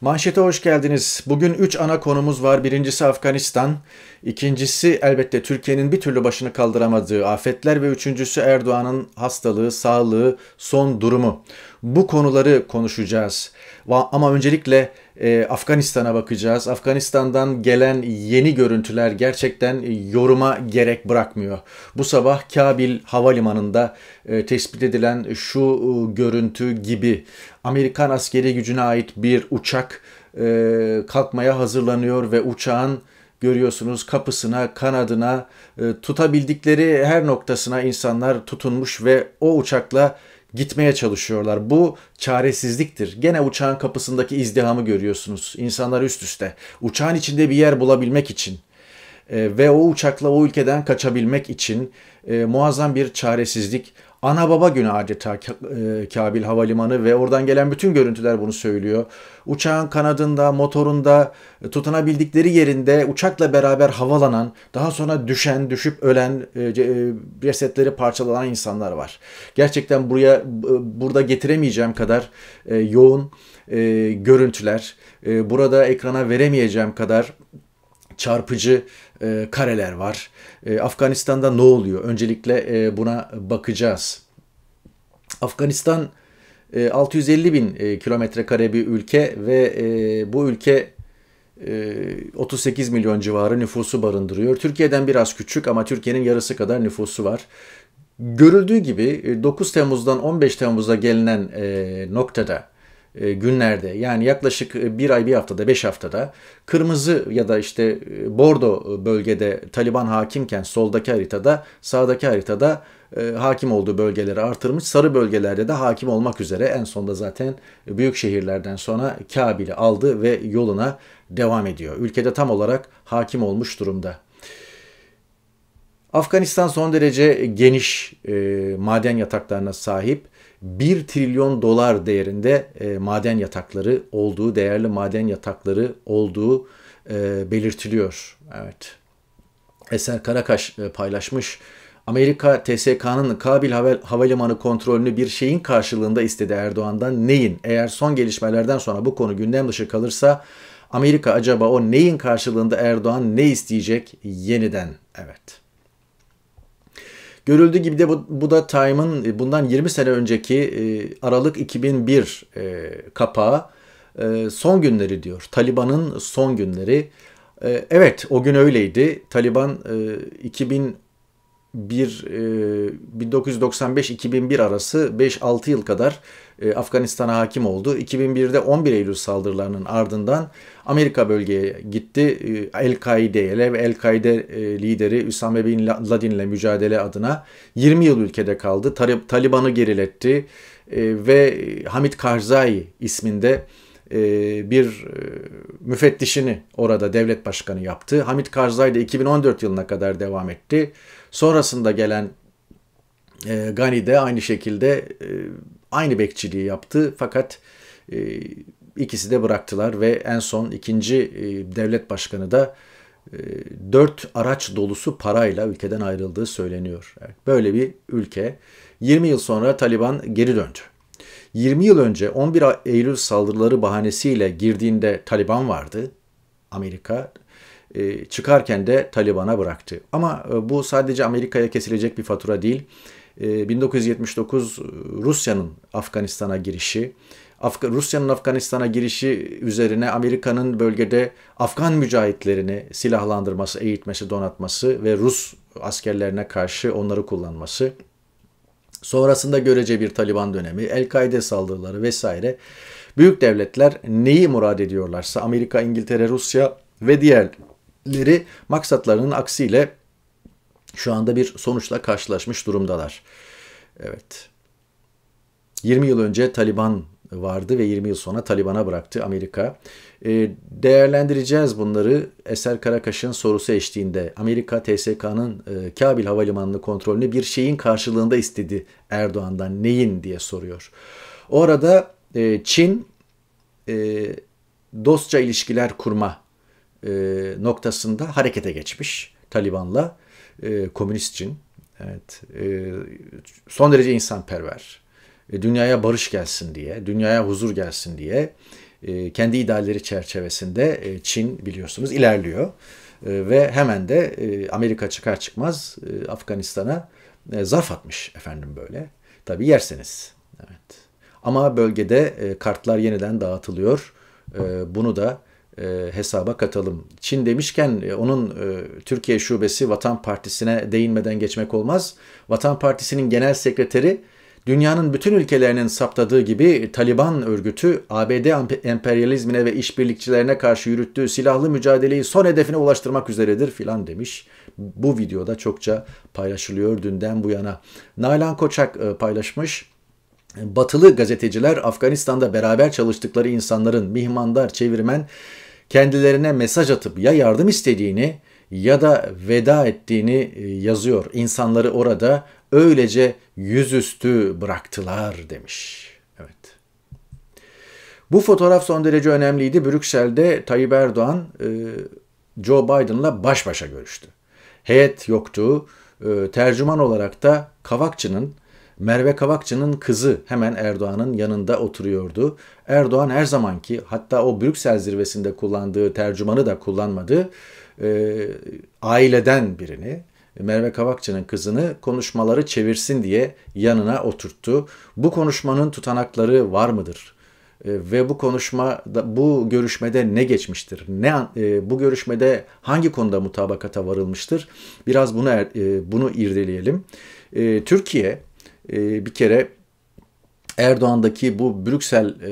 Manşete hoş geldiniz. Bugün 3 ana konumuz var. Birincisi Afganistan, ikincisi elbette Türkiye'nin bir türlü başını kaldıramadığı afetler ve üçüncüsü Erdoğan'ın hastalığı, sağlığı, son durumu. Bu konuları konuşacağız. Ama öncelikle e, Afganistan'a bakacağız. Afganistan'dan gelen yeni görüntüler gerçekten yoruma gerek bırakmıyor. Bu sabah Kabil Havalimanı'nda e, tespit edilen şu e, görüntü gibi Amerikan askeri gücüne ait bir uçak e, kalkmaya hazırlanıyor ve uçağın görüyorsunuz kapısına, kanadına, e, tutabildikleri her noktasına insanlar tutunmuş ve o uçakla gitmeye çalışıyorlar. Bu çaresizliktir. Gene uçağın kapısındaki izdihamı görüyorsunuz. İnsanlar üst üste. Uçağın içinde bir yer bulabilmek için e, ve o uçakla o ülkeden kaçabilmek için e, muazzam bir çaresizlik, ana baba günü adeta e, Kabil Havalimanı ve oradan gelen bütün görüntüler bunu söylüyor. Uçağın kanadında, motorunda, e, tutunabildikleri yerinde uçakla beraber havalanan, daha sonra düşen, düşüp ölen, e, cesetleri parçalanan insanlar var. Gerçekten buraya burada getiremeyeceğim kadar yoğun görüntüler, burada ekrana veremeyeceğim kadar çarpıcı e, kareler var. E, Afganistan'da ne oluyor? Öncelikle e, buna bakacağız. Afganistan e, 650 bin e, kilometre kare bir ülke ve e, bu ülke 38 e, milyon civarı nüfusu barındırıyor. Türkiye'den biraz küçük ama Türkiye'nin yarısı kadar nüfusu var. Görüldüğü gibi 9 e, Temmuz'dan 15 Temmuz'a gelinen e, noktada e, günlerde yani yaklaşık e, bir ay bir haftada beş haftada kırmızı ya da işte e, bordo bölgede Taliban hakimken soldaki haritada sağdaki haritada hakim olduğu bölgeleri artırmış sarı bölgelerde de hakim olmak üzere en sonda zaten büyük şehirlerden sonra Kabil'i aldı ve yoluna devam ediyor. Ülkede tam olarak hakim olmuş durumda. Afganistan son derece geniş e, maden yataklarına sahip 1 trilyon dolar değerinde e, maden yatakları olduğu, değerli maden yatakları olduğu e, belirtiliyor. Evet. Eser Karakaş e, paylaşmış. Amerika TSK'nın Kabil Havalimanı kontrolünü bir şeyin karşılığında istedi Erdoğan'dan. Neyin? Eğer son gelişmelerden sonra bu konu gündem dışı kalırsa Amerika acaba o neyin karşılığında Erdoğan ne isteyecek yeniden? Evet. Görüldüğü gibi de bu, bu da Time'ın e, bundan 20 sene önceki e, Aralık 2001 e, kapağı e, son günleri diyor. Taliban'ın son günleri. E, evet o gün öyleydi. Taliban e, 2000 bir e, 1995-2001 arası 5-6 yıl kadar e, Afganistan'a hakim oldu. 2001'de 11 Eylül saldırılarının ardından Amerika bölgeye gitti. E, El-Kaide'ye ve El-Kaide e, lideri Üsame Bin Laden ile mücadele adına 20 yıl ülkede kaldı. Tar- Taliban'ı geriletti e, ve Hamid Karzai isminde e, bir e, müfettişini orada devlet başkanı yaptı. Hamid Karzai de 2014 yılına kadar devam etti. Sonrasında gelen e, Gani de aynı şekilde e, aynı bekçiliği yaptı fakat e, ikisi de bıraktılar ve en son ikinci e, devlet başkanı da e, 4 araç dolusu parayla ülkeden ayrıldığı söyleniyor. Evet, böyle bir ülke. 20 yıl sonra Taliban geri döndü. 20 yıl önce 11 Eylül saldırıları bahanesiyle girdiğinde Taliban vardı. Amerika e, çıkarken de Taliban'a bıraktı. Ama e, bu sadece Amerika'ya kesilecek bir fatura değil. 1979 e, Rusya'nın Afganistan'a girişi, Rusya'nın Afganistan'a girişi üzerine Amerika'nın bölgede Afgan mücahitlerini silahlandırması, eğitmesi, donatması ve Rus askerlerine karşı onları kullanması. Sonrasında görece bir Taliban dönemi, El-Kaide saldırıları vesaire. Büyük devletler neyi murad ediyorlarsa Amerika, İngiltere, Rusya ve diğer eylemleri maksatlarının aksiyle şu anda bir sonuçla karşılaşmış durumdalar. Evet. 20 yıl önce Taliban vardı ve 20 yıl sonra Taliban'a bıraktı Amerika. E, değerlendireceğiz bunları Eser Karakaş'ın sorusu eşliğinde. Amerika TSK'nın e, Kabil Havalimanı'nın kontrolünü bir şeyin karşılığında istedi Erdoğan'dan. Neyin diye soruyor. O arada e, Çin e, dostça ilişkiler kurma e, noktasında harekete geçmiş Taliban'la e, komünist için. Evet, e, son derece insanperver. E, dünyaya barış gelsin diye, dünyaya huzur gelsin diye e, kendi idealleri çerçevesinde e, Çin biliyorsunuz ilerliyor. E, ve hemen de e, Amerika çıkar çıkmaz e, Afganistan'a e, zarf atmış efendim böyle. Tabi yerseniz. Evet. Ama bölgede e, kartlar yeniden dağıtılıyor. E, bunu da e, hesaba katalım. Çin demişken e, onun e, Türkiye şubesi Vatan Partisi'ne değinmeden geçmek olmaz. Vatan Partisi'nin genel sekreteri dünyanın bütün ülkelerinin saptadığı gibi Taliban örgütü ABD emperyalizmine ve işbirlikçilerine karşı yürüttüğü silahlı mücadeleyi son hedefine ulaştırmak üzeredir filan demiş. Bu videoda çokça paylaşılıyor dünden bu yana. Nalan Koçak paylaşmış. Batılı gazeteciler Afganistan'da beraber çalıştıkları insanların mihmandar, çevirmen kendilerine mesaj atıp ya yardım istediğini ya da veda ettiğini e, yazıyor. İnsanları orada öylece yüzüstü bıraktılar demiş. Evet. Bu fotoğraf son derece önemliydi. Brüksel'de Tayyip Erdoğan e, Joe Biden'la baş başa görüştü. Heyet yoktu. E, tercüman olarak da Kavakçı'nın Merve Kavakçı'nın kızı hemen Erdoğan'ın yanında oturuyordu. Erdoğan her zamanki hatta o Brüksel zirvesinde kullandığı tercümanı da kullanmadı. E, aileden birini Merve Kavakçı'nın kızını konuşmaları çevirsin diye yanına oturttu. Bu konuşmanın tutanakları var mıdır? Ee, ve bu konuşma bu görüşmede ne geçmiştir? Ne e, bu görüşmede hangi konuda mutabakata varılmıştır? Biraz bunu er, e, bunu irdeleyelim. Ee, Türkiye e, bir kere Erdoğan'daki bu Brüksel e,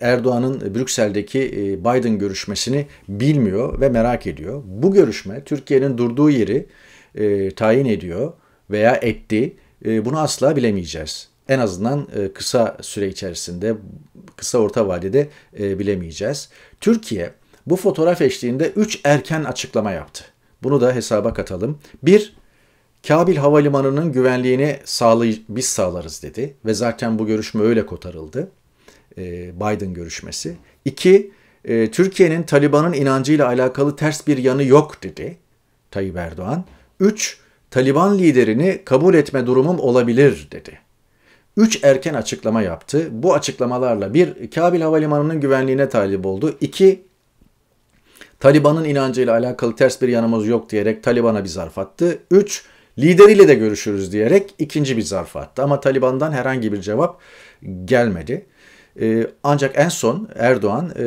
Erdoğan'ın Brüksel'deki e, Biden görüşmesini bilmiyor ve merak ediyor. Bu görüşme Türkiye'nin durduğu yeri e, tayin ediyor veya etti. Bunu asla bilemeyeceğiz. En azından kısa süre içerisinde, kısa orta vadede bilemeyeceğiz. Türkiye bu fotoğraf eşliğinde 3 erken açıklama yaptı. Bunu da hesaba katalım. Bir, Kabil Havalimanı'nın güvenliğini sağlay biz sağlarız dedi ve zaten bu görüşme öyle kotarıldı. E, Biden görüşmesi. İki, e, Türkiye'nin Taliban'ın inancıyla alakalı ters bir yanı yok dedi Tayyip Erdoğan. Üç, Taliban liderini kabul etme durumum olabilir dedi. Üç erken açıklama yaptı. Bu açıklamalarla bir, Kabil Havalimanı'nın güvenliğine talip oldu. İki, Taliban'ın inancıyla alakalı ters bir yanımız yok diyerek Taliban'a bir zarf attı. Üç, Lideriyle de görüşürüz diyerek ikinci bir zarf attı. Ama Taliban'dan herhangi bir cevap gelmedi. E, ancak en son Erdoğan e,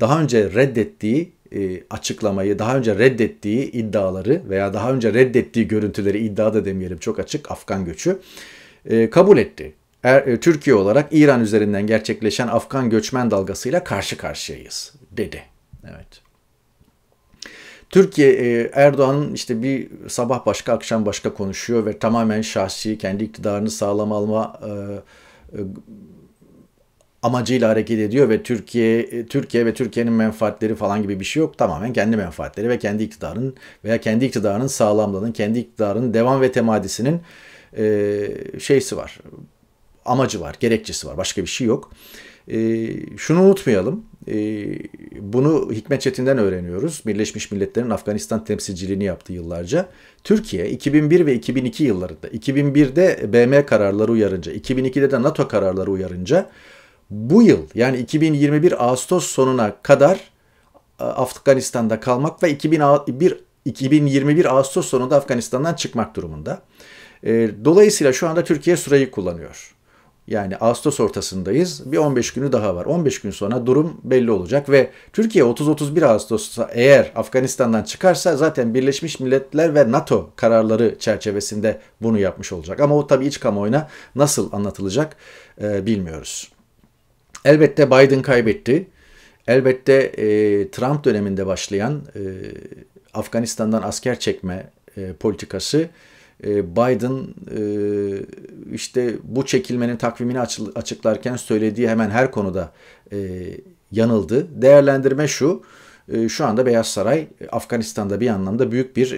daha önce reddettiği e, açıklamayı, daha önce reddettiği iddiaları veya daha önce reddettiği görüntüleri iddia da demeyelim çok açık Afgan göçü e, kabul etti. Er, e, Türkiye olarak İran üzerinden gerçekleşen Afgan göçmen dalgasıyla karşı karşıyayız dedi. Evet. Türkiye e, Erdoğan'ın işte bir sabah başka akşam başka konuşuyor ve tamamen şahsi kendi iktidarını sağlam alma e, e, amacıyla hareket ediyor ve Türkiye Türkiye ve Türkiye'nin menfaatleri falan gibi bir şey yok. Tamamen kendi menfaatleri ve kendi iktidarın veya kendi iktidarının sağlamlığının, kendi iktidarının devam ve temadisinin şeysi var. Amacı var, gerekçesi var. Başka bir şey yok. şunu unutmayalım. Ee, bunu Hikmet Çetin'den öğreniyoruz. Birleşmiş Milletler'in Afganistan temsilciliğini yaptı yıllarca. Türkiye 2001 ve 2002 yıllarında, 2001'de BM kararları uyarınca, 2002'de de NATO kararları uyarınca bu yıl yani 2021 Ağustos sonuna kadar e, Afganistan'da kalmak ve 2001 2021 Ağustos sonunda Afganistan'dan çıkmak durumunda. Ee, dolayısıyla şu anda Türkiye süreyi kullanıyor. Yani Ağustos ortasındayız. Bir 15 günü daha var. 15 gün sonra durum belli olacak ve Türkiye 30-31 Ağustos'ta eğer Afganistan'dan çıkarsa zaten Birleşmiş Milletler ve NATO kararları çerçevesinde bunu yapmış olacak. Ama o tabii iç kamuoyuna nasıl anlatılacak e, bilmiyoruz. Elbette Biden kaybetti. Elbette e, Trump döneminde başlayan e, Afganistan'dan asker çekme e, politikası ee, Biden e, işte bu çekilmenin takvimini açıklarken söylediği hemen her konuda e, yanıldı. Değerlendirme şu, e, şu anda Beyaz Saray Afganistan'da bir anlamda büyük bir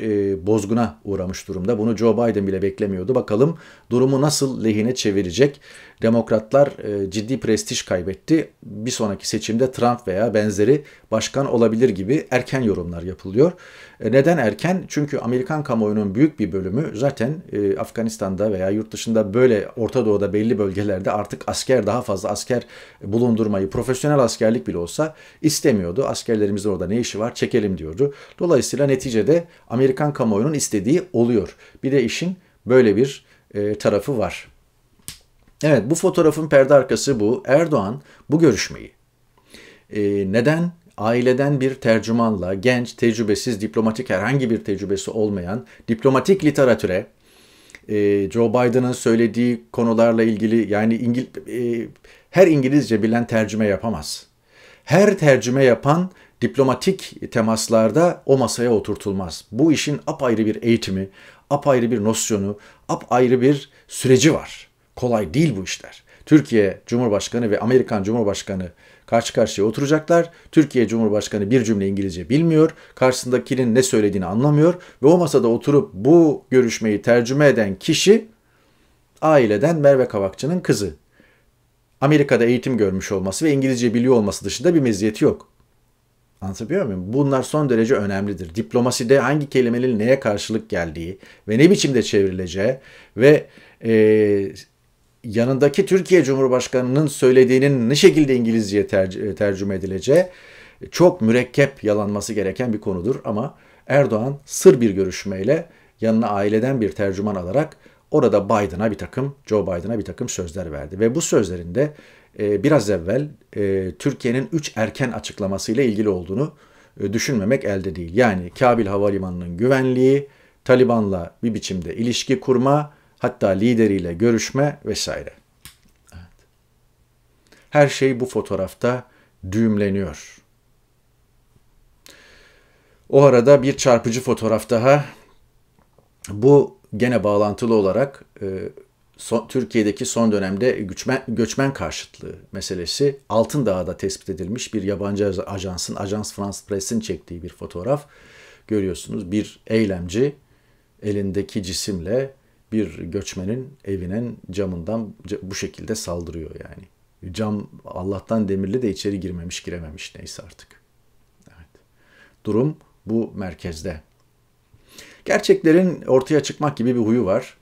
bozguna uğramış durumda. Bunu Joe Biden bile beklemiyordu. Bakalım durumu nasıl lehine çevirecek. Demokratlar e, ciddi prestij kaybetti. Bir sonraki seçimde Trump veya benzeri başkan olabilir gibi erken yorumlar yapılıyor. E, neden erken? Çünkü Amerikan kamuoyunun büyük bir bölümü zaten e, Afganistan'da veya yurt dışında böyle Orta Doğu'da belli bölgelerde artık asker daha fazla asker bulundurmayı, profesyonel askerlik bile olsa istemiyordu. Askerlerimizin orada ne işi var çekelim diyordu. Dolayısıyla neticede Amerikan kamuoyunun istediği oluyor. Bir de işin böyle bir tarafı var. Evet bu fotoğrafın perde arkası bu. Erdoğan bu görüşmeyi e, neden aileden bir tercümanla genç, tecrübesiz, diplomatik herhangi bir tecrübesi olmayan diplomatik literatüre e, Joe Biden'ın söylediği konularla ilgili yani İngil, e, her İngilizce bilen tercüme yapamaz. Her tercüme yapan diplomatik temaslarda o masaya oturtulmaz. Bu işin apayrı bir eğitimi, apayrı bir nosyonu, apayrı bir süreci var. Kolay değil bu işler. Türkiye Cumhurbaşkanı ve Amerikan Cumhurbaşkanı karşı karşıya oturacaklar. Türkiye Cumhurbaşkanı bir cümle İngilizce bilmiyor. Karşısındakinin ne söylediğini anlamıyor. Ve o masada oturup bu görüşmeyi tercüme eden kişi aileden Merve Kavakçı'nın kızı. Amerika'da eğitim görmüş olması ve İngilizce biliyor olması dışında bir meziyeti yok. Anlatabiliyor muyum? Bunlar son derece önemlidir. Diplomaside hangi kelimenin neye karşılık geldiği ve ne biçimde çevrileceği ve e, yanındaki Türkiye Cumhurbaşkanı'nın söylediğinin ne şekilde İngilizceye ter- e, tercüme edileceği çok mürekkep yalanması gereken bir konudur ama Erdoğan sır bir görüşmeyle yanına aileden bir tercüman alarak orada Biden'a bir takım, Joe Biden'a bir takım sözler verdi. Ve bu sözlerinde e, biraz evvel e, Türkiye'nin 3 erken açıklamasıyla ilgili olduğunu e, düşünmemek elde değil. Yani Kabil Havalimanı'nın güvenliği, Taliban'la bir biçimde ilişki kurma, Hatta lideriyle görüşme vesaire. Evet. Her şey bu fotoğrafta düğümleniyor. O arada bir çarpıcı fotoğraf daha. Bu gene bağlantılı olarak e, son, Türkiye'deki son dönemde güçmen, göçmen karşıtlığı meselesi Altındağ'da tespit edilmiş bir yabancı ajansın, Ajans France Press'in çektiği bir fotoğraf. Görüyorsunuz bir eylemci elindeki cisimle bir göçmenin evinin camından bu şekilde saldırıyor yani. Cam Allah'tan demirli de içeri girmemiş girememiş neyse artık. Evet. Durum bu merkezde. Gerçeklerin ortaya çıkmak gibi bir huyu var.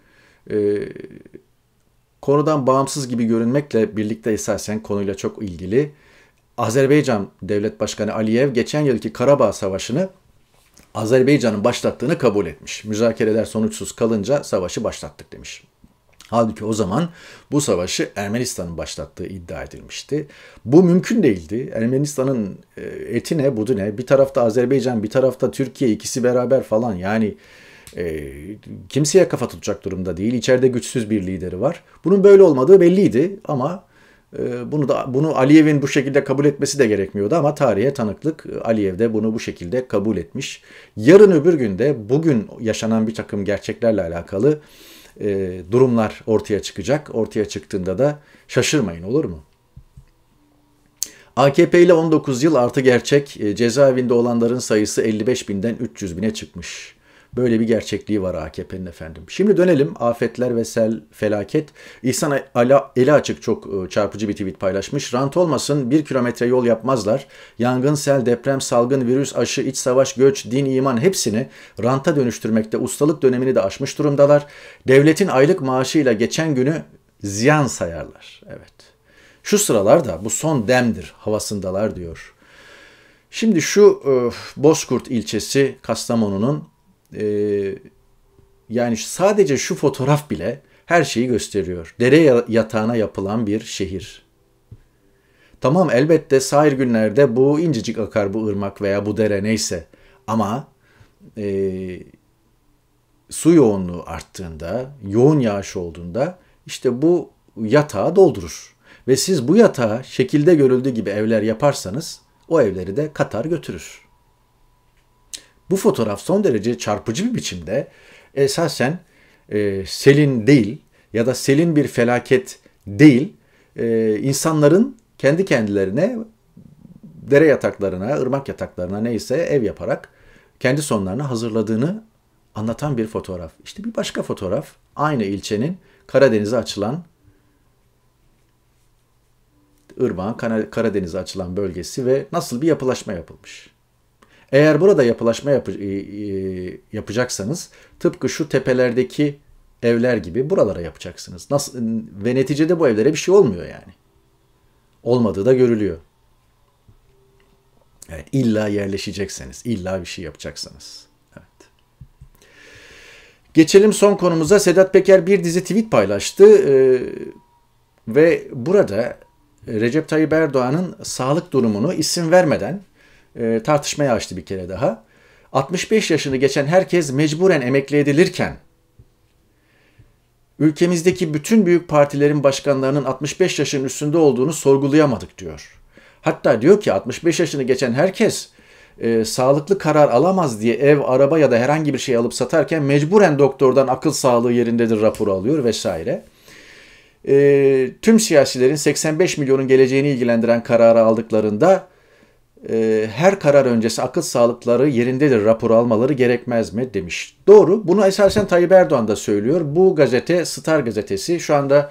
Ee, konudan bağımsız gibi görünmekle birlikte esasen konuyla çok ilgili. Azerbaycan Devlet Başkanı Aliyev geçen yılki Karabağ Savaşı'nı Azerbaycan'ın başlattığını kabul etmiş. Müzakereler sonuçsuz kalınca savaşı başlattık demiş. Halbuki o zaman bu savaşı Ermenistan'ın başlattığı iddia edilmişti. Bu mümkün değildi. Ermenistan'ın e, etine budune bir tarafta Azerbaycan bir tarafta Türkiye ikisi beraber falan yani e, kimseye kafa tutacak durumda değil. İçeride güçsüz bir lideri var. Bunun böyle olmadığı belliydi ama ee, bunu da bunu Aliyev'in bu şekilde kabul etmesi de gerekmiyordu ama tarihe tanıklık e, Aliyev de bunu bu şekilde kabul etmiş. Yarın öbür günde bugün yaşanan bir takım gerçeklerle alakalı e, durumlar ortaya çıkacak. Ortaya çıktığında da şaşırmayın olur mu? AKP ile 19 yıl artı gerçek e, cezaevinde olanların sayısı 55 binden 300 bine çıkmış. Böyle bir gerçekliği var AKP'nin efendim. Şimdi dönelim afetler ve sel felaket. İhsan Ala, eli açık çok e, çarpıcı bir tweet paylaşmış. Rant olmasın bir kilometre yol yapmazlar. Yangın, sel, deprem, salgın, virüs, aşı, iç savaş, göç, din, iman hepsini ranta dönüştürmekte ustalık dönemini de aşmış durumdalar. Devletin aylık maaşıyla geçen günü ziyan sayarlar. Evet. Şu sıralar da bu son demdir havasındalar diyor. Şimdi şu e, Bozkurt ilçesi Kastamonu'nun e, yani sadece şu fotoğraf bile her şeyi gösteriyor. Dere yatağına yapılan bir şehir. Tamam elbette sair günlerde bu incecik akar bu ırmak veya bu dere neyse ama e, su yoğunluğu arttığında, yoğun yağış olduğunda işte bu yatağı doldurur. Ve siz bu yatağı şekilde görüldüğü gibi evler yaparsanız o evleri de Katar götürür. Bu fotoğraf son derece çarpıcı bir biçimde esasen e, selin değil ya da selin bir felaket değil, e, insanların kendi kendilerine dere yataklarına, ırmak yataklarına neyse ev yaparak kendi sonlarını hazırladığını anlatan bir fotoğraf. İşte bir başka fotoğraf aynı ilçenin Karadeniz'e açılan Irmak'ın Karadeniz'e açılan bölgesi ve nasıl bir yapılaşma yapılmış. Eğer burada yapılaşma yap e, e, yapacaksanız tıpkı şu tepelerdeki evler gibi buralara yapacaksınız. Nasıl ve neticede bu evlere bir şey olmuyor yani. Olmadığı da görülüyor. Yani illa yerleşecekseniz, illa bir şey yapacaksınız. Evet. Geçelim son konumuza. Sedat Peker bir dizi tweet paylaştı ee, ve burada Recep Tayyip Erdoğan'ın sağlık durumunu isim vermeden e, tartışmaya açtı bir kere daha. 65 yaşını geçen herkes mecburen emekli edilirken ülkemizdeki bütün büyük partilerin başkanlarının 65 yaşın üstünde olduğunu sorgulayamadık diyor. Hatta diyor ki 65 yaşını geçen herkes e, sağlıklı karar alamaz diye ev, araba ya da herhangi bir şey alıp satarken mecburen doktordan akıl sağlığı yerindedir raporu alıyor vesaire. E, tüm siyasilerin 85 milyonun geleceğini ilgilendiren kararı aldıklarında e, her karar öncesi akıl sağlıkları yerindedir rapor almaları gerekmez mi demiş. Doğru. Bunu esasen Tayyip Erdoğan da söylüyor. Bu gazete Star gazetesi şu anda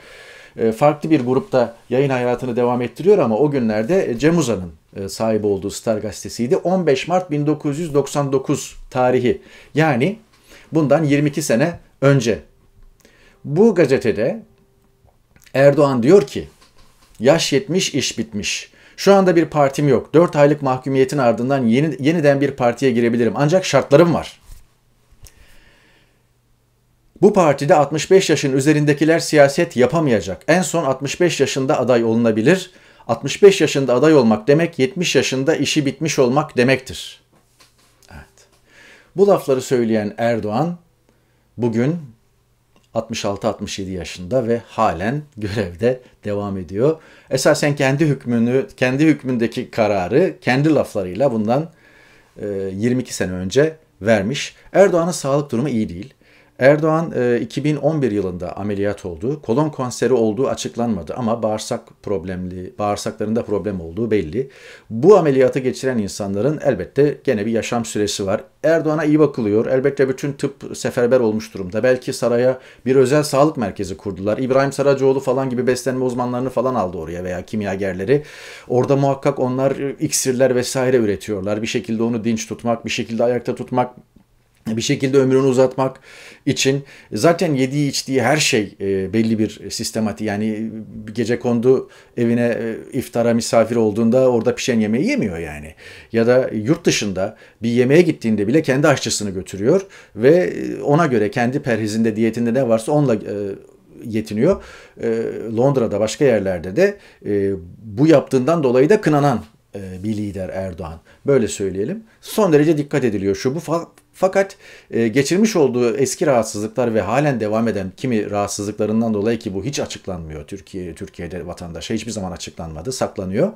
e, farklı bir grupta yayın hayatını devam ettiriyor ama o günlerde e, Cem Uzan'ın e, sahibi olduğu Star gazetesiydi. 15 Mart 1999 tarihi yani bundan 22 sene önce. Bu gazetede Erdoğan diyor ki yaş yetmiş iş bitmiş. Şu anda bir partim yok. 4 aylık mahkumiyetin ardından yeni, yeniden bir partiye girebilirim. Ancak şartlarım var. Bu partide 65 yaşın üzerindekiler siyaset yapamayacak. En son 65 yaşında aday olunabilir. 65 yaşında aday olmak demek 70 yaşında işi bitmiş olmak demektir. Evet. Bu lafları söyleyen Erdoğan bugün 66-67 yaşında ve halen görevde devam ediyor. Esasen kendi hükmünü, kendi hükmündeki kararı kendi laflarıyla bundan 22 sene önce vermiş. Erdoğan'ın sağlık durumu iyi değil. Erdoğan 2011 e, yılında ameliyat oldu. Kolon kanseri olduğu açıklanmadı ama bağırsak problemli, bağırsaklarında problem olduğu belli. Bu ameliyatı geçiren insanların elbette gene bir yaşam süresi var. Erdoğan'a iyi bakılıyor. Elbette bütün tıp seferber olmuş durumda. Belki saraya bir özel sağlık merkezi kurdular. İbrahim Saracoğlu falan gibi beslenme uzmanlarını falan aldı oraya veya kimyagerleri. Orada muhakkak onlar e, iksirler vesaire üretiyorlar. Bir şekilde onu dinç tutmak, bir şekilde ayakta tutmak bir şekilde ömrünü uzatmak için zaten yediği içtiği her şey e, belli bir sistematik yani gece kondu evine e, iftara misafir olduğunda orada pişen yemeği yemiyor yani ya da yurt dışında bir yemeğe gittiğinde bile kendi aşçısını götürüyor ve e, ona göre kendi perhizinde diyetinde ne varsa onunla yetiniyor. Londra'da başka yerlerde de bu yaptığından dolayı da kınanan bir lider Erdoğan. Böyle söyleyelim. Son derece dikkat ediliyor şu bu fakat e, geçirmiş olduğu eski rahatsızlıklar ve halen devam eden kimi rahatsızlıklarından dolayı ki bu hiç açıklanmıyor. Türkiye Türkiye'de vatandaşa hiçbir zaman açıklanmadı, saklanıyor.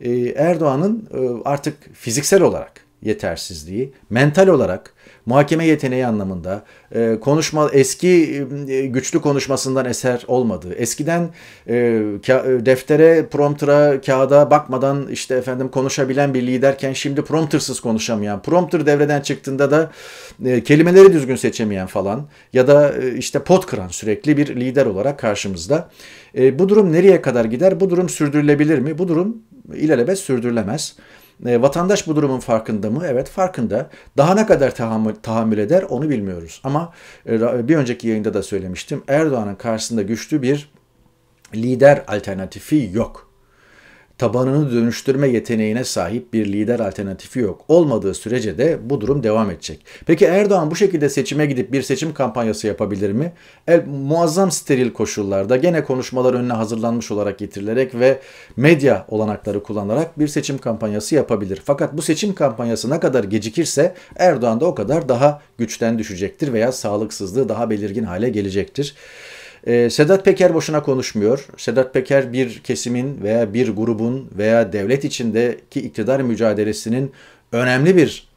E, Erdoğan'ın e, artık fiziksel olarak yetersizliği, mental olarak muhakeme yeteneği anlamında e, konuşma eski e, güçlü konuşmasından eser olmadığı, Eskiden e, e deftere, promptera, kağıda bakmadan işte efendim konuşabilen bir liderken şimdi promptersız konuşamayan, prompter devreden çıktığında da e, kelimeleri düzgün seçemeyen falan ya da e, işte pot kıran sürekli bir lider olarak karşımızda. E, bu durum nereye kadar gider? Bu durum sürdürülebilir mi? Bu durum ilelebet sürdürülemez. E, vatandaş bu durumun farkında mı? Evet farkında. Daha ne kadar tahammül, tahammül eder onu bilmiyoruz. Ama e, bir önceki yayında da söylemiştim. Erdoğan'ın karşısında güçlü bir lider alternatifi yok tabanını dönüştürme yeteneğine sahip bir lider alternatifi yok. Olmadığı sürece de bu durum devam edecek. Peki Erdoğan bu şekilde seçime gidip bir seçim kampanyası yapabilir mi? El, muazzam steril koşullarda gene konuşmalar önüne hazırlanmış olarak getirilerek ve medya olanakları kullanarak bir seçim kampanyası yapabilir. Fakat bu seçim kampanyası ne kadar gecikirse Erdoğan da o kadar daha güçten düşecektir veya sağlıksızlığı daha belirgin hale gelecektir. E, Sedat Peker boşuna konuşmuyor. Sedat Peker bir kesimin veya bir grubun veya devlet içindeki iktidar mücadelesinin önemli bir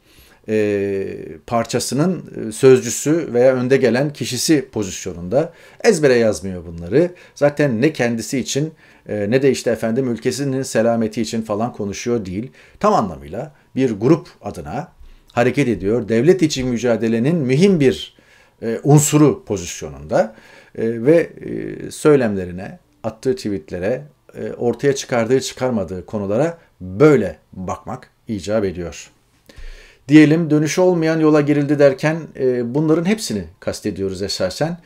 e, parçasının e, sözcüsü veya önde gelen kişisi pozisyonunda. Ezbere yazmıyor bunları. Zaten ne kendisi için e, ne de işte efendim ülkesinin selameti için falan konuşuyor değil. Tam anlamıyla bir grup adına hareket ediyor. Devlet için mücadelenin mühim bir e, unsuru pozisyonunda. Ee, ve e, söylemlerine, attığı tweetlere, e, ortaya çıkardığı çıkarmadığı konulara böyle bakmak icap ediyor. Diyelim dönüşü olmayan yola girildi derken e, bunların hepsini kastediyoruz esasen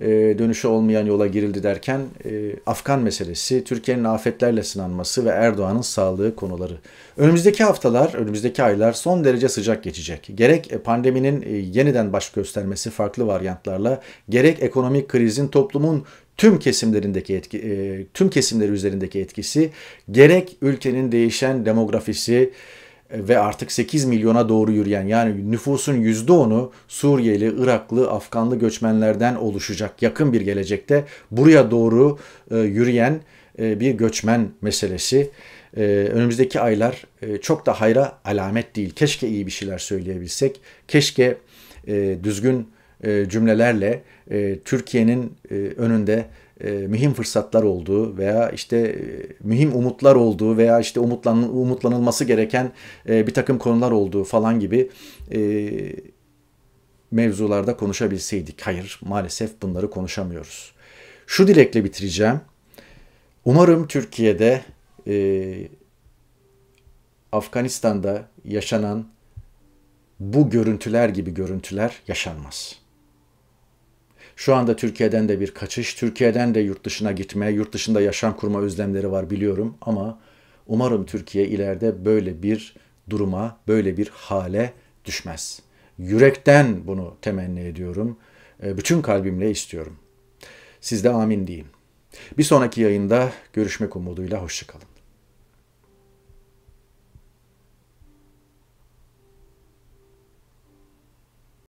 e, dönüşü olmayan yola girildi derken e, Afgan meselesi, Türkiye'nin afetlerle sınanması ve Erdoğan'ın sağlığı konuları. Önümüzdeki haftalar, önümüzdeki aylar son derece sıcak geçecek. Gerek e, pandeminin e, yeniden baş göstermesi farklı varyantlarla, gerek ekonomik krizin toplumun tüm kesimlerindeki etki, e, tüm kesimleri üzerindeki etkisi, gerek ülkenin değişen demografisi, e, ve artık 8 milyona doğru yürüyen yani nüfusun %10'u Suriyeli, Iraklı, Afganlı göçmenlerden oluşacak yakın bir gelecekte buraya doğru e, yürüyen e, bir göçmen meselesi. Önümüzdeki aylar çok da hayra alamet değil. Keşke iyi bir şeyler söyleyebilsek. Keşke düzgün cümlelerle Türkiye'nin önünde e, mühim fırsatlar olduğu veya işte e, mühim umutlar olduğu veya işte umutlan, umutlanılması gereken e, bir takım konular olduğu falan gibi e, mevzularda konuşabilseydik. Hayır maalesef bunları konuşamıyoruz. Şu dilekle bitireceğim. Umarım Türkiye'de e, Afganistan'da yaşanan bu görüntüler gibi görüntüler yaşanmaz. Şu anda Türkiye'den de bir kaçış, Türkiye'den de yurt dışına gitme, yurt dışında yaşam kurma özlemleri var biliyorum ama umarım Türkiye ileride böyle bir duruma, böyle bir hale düşmez. Yürekten bunu temenni ediyorum. Ee, bütün kalbimle istiyorum. Siz de amin deyin. Bir sonraki yayında görüşmek umuduyla hoşçakalın.